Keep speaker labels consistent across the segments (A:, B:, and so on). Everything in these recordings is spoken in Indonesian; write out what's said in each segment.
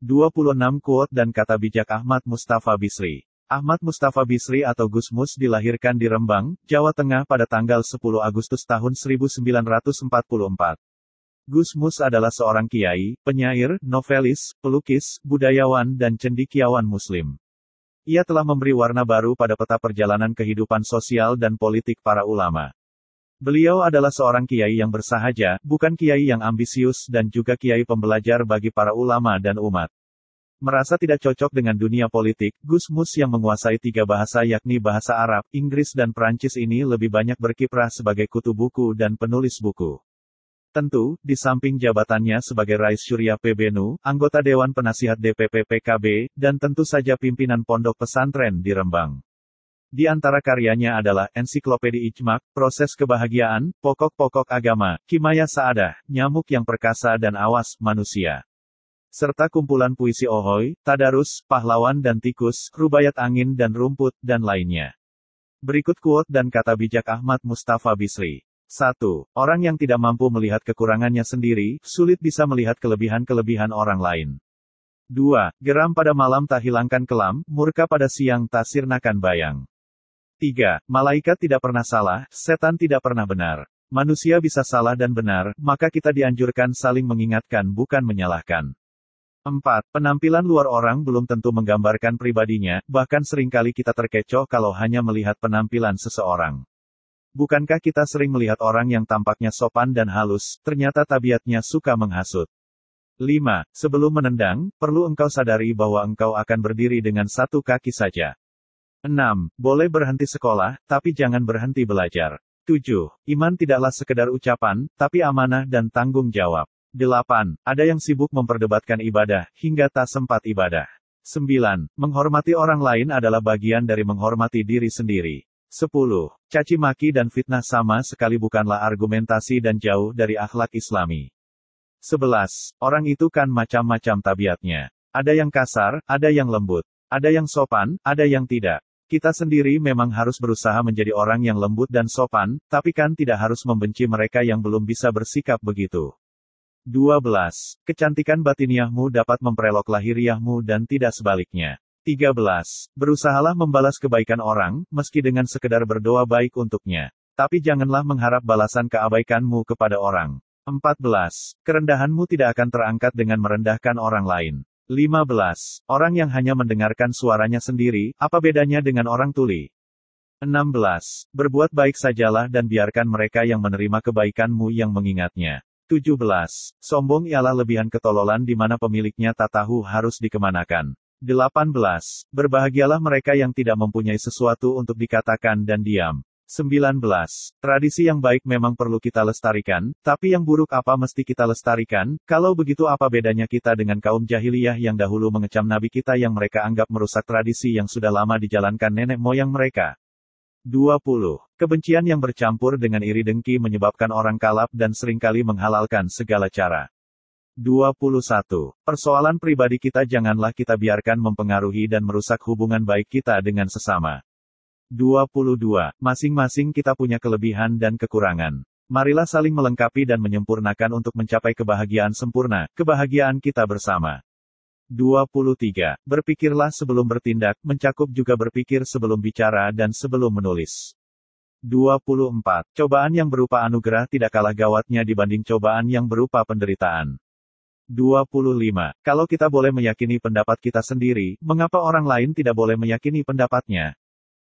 A: 26 Quote dan kata bijak Ahmad Mustafa Bisri. Ahmad Mustafa Bisri atau Gusmus dilahirkan di Rembang, Jawa Tengah pada tanggal 10 Agustus tahun 1944. Gusmus adalah seorang kiai, penyair, novelis, pelukis, budayawan dan cendikiawan muslim. Ia telah memberi warna baru pada peta perjalanan kehidupan sosial dan politik para ulama. Beliau adalah seorang kiai yang bersahaja, bukan kiai yang ambisius dan juga kiai pembelajar bagi para ulama dan umat. Merasa tidak cocok dengan dunia politik, Gus Mus yang menguasai tiga bahasa yakni bahasa Arab, Inggris dan Perancis ini lebih banyak berkiprah sebagai kutu buku dan penulis buku. Tentu, di samping jabatannya sebagai Rais Syuriah PBNU, anggota Dewan Penasihat DPP PKB, dan tentu saja pimpinan Pondok Pesantren di Rembang. Di antara karyanya adalah ensiklopedia Ijmak, Proses Kebahagiaan, Pokok-Pokok Agama, Kimaya Saadah, Nyamuk yang Perkasa dan Awas, Manusia. Serta kumpulan puisi Ohoy, Tadarus, Pahlawan dan Tikus, Rubayat Angin dan Rumput, dan lainnya. Berikut quote dan kata bijak Ahmad Mustafa Bisri. 1. Orang yang tidak mampu melihat kekurangannya sendiri, sulit bisa melihat kelebihan-kelebihan orang lain. 2. Geram pada malam tak hilangkan kelam, murka pada siang tak sirnakan bayang. 3. Malaikat tidak pernah salah, setan tidak pernah benar. Manusia bisa salah dan benar, maka kita dianjurkan saling mengingatkan bukan menyalahkan. 4. Penampilan luar orang belum tentu menggambarkan pribadinya, bahkan seringkali kita terkecoh kalau hanya melihat penampilan seseorang. Bukankah kita sering melihat orang yang tampaknya sopan dan halus, ternyata tabiatnya suka menghasut. 5. Sebelum menendang, perlu engkau sadari bahwa engkau akan berdiri dengan satu kaki saja. 6. Boleh berhenti sekolah, tapi jangan berhenti belajar. 7. Iman tidaklah sekedar ucapan, tapi amanah dan tanggung jawab. 8. Ada yang sibuk memperdebatkan ibadah, hingga tak sempat ibadah. 9. Menghormati orang lain adalah bagian dari menghormati diri sendiri. 10. Caci maki dan fitnah sama sekali bukanlah argumentasi dan jauh dari akhlak islami. 11. Orang itu kan macam-macam tabiatnya. Ada yang kasar, ada yang lembut, ada yang sopan, ada yang tidak. Kita sendiri memang harus berusaha menjadi orang yang lembut dan sopan, tapi kan tidak harus membenci mereka yang belum bisa bersikap begitu. 12. Kecantikan batiniahmu dapat memperelok lahiriahmu dan tidak sebaliknya. 13. Berusahalah membalas kebaikan orang, meski dengan sekedar berdoa baik untuknya. Tapi janganlah mengharap balasan keabaikanmu kepada orang. 14. Kerendahanmu tidak akan terangkat dengan merendahkan orang lain. 15. Orang yang hanya mendengarkan suaranya sendiri, apa bedanya dengan orang tuli? 16. Berbuat baik sajalah dan biarkan mereka yang menerima kebaikanmu yang mengingatnya. 17. Sombong ialah lebihan ketololan di mana pemiliknya tak tahu harus dikemanakan. 18. Berbahagialah mereka yang tidak mempunyai sesuatu untuk dikatakan dan diam. 19. Tradisi yang baik memang perlu kita lestarikan, tapi yang buruk apa mesti kita lestarikan, kalau begitu apa bedanya kita dengan kaum jahiliyah yang dahulu mengecam nabi kita yang mereka anggap merusak tradisi yang sudah lama dijalankan nenek moyang mereka. 20. Kebencian yang bercampur dengan iri dengki menyebabkan orang kalap dan seringkali menghalalkan segala cara. 21. Persoalan pribadi kita janganlah kita biarkan mempengaruhi dan merusak hubungan baik kita dengan sesama. 22. Masing-masing kita punya kelebihan dan kekurangan. Marilah saling melengkapi dan menyempurnakan untuk mencapai kebahagiaan sempurna, kebahagiaan kita bersama. 23. Berpikirlah sebelum bertindak, mencakup juga berpikir sebelum bicara dan sebelum menulis. 24. Cobaan yang berupa anugerah tidak kalah gawatnya dibanding cobaan yang berupa penderitaan. 25. Kalau kita boleh meyakini pendapat kita sendiri, mengapa orang lain tidak boleh meyakini pendapatnya?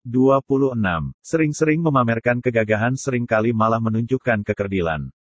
A: 26. Sering-sering memamerkan kegagahan seringkali malah menunjukkan kekerdilan.